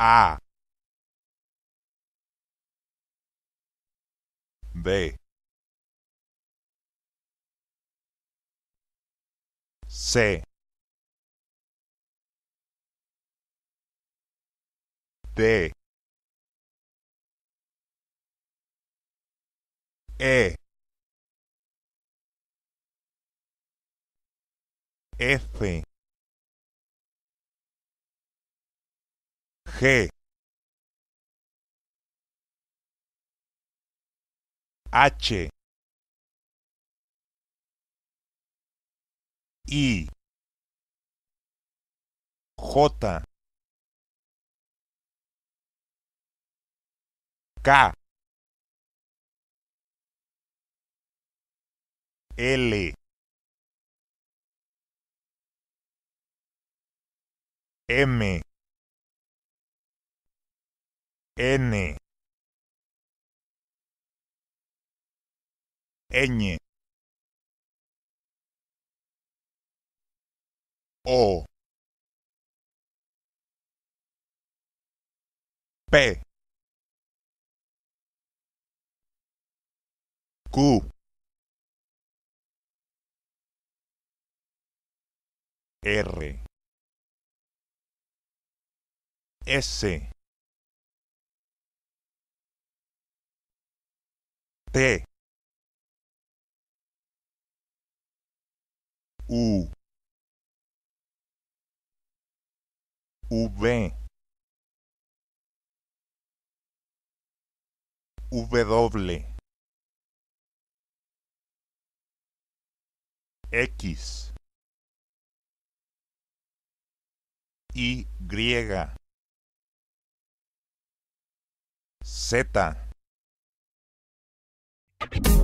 A B C D E F H I J K L M N ñ o p q r s T. U. V. W. X. I griega. Z. Thank you.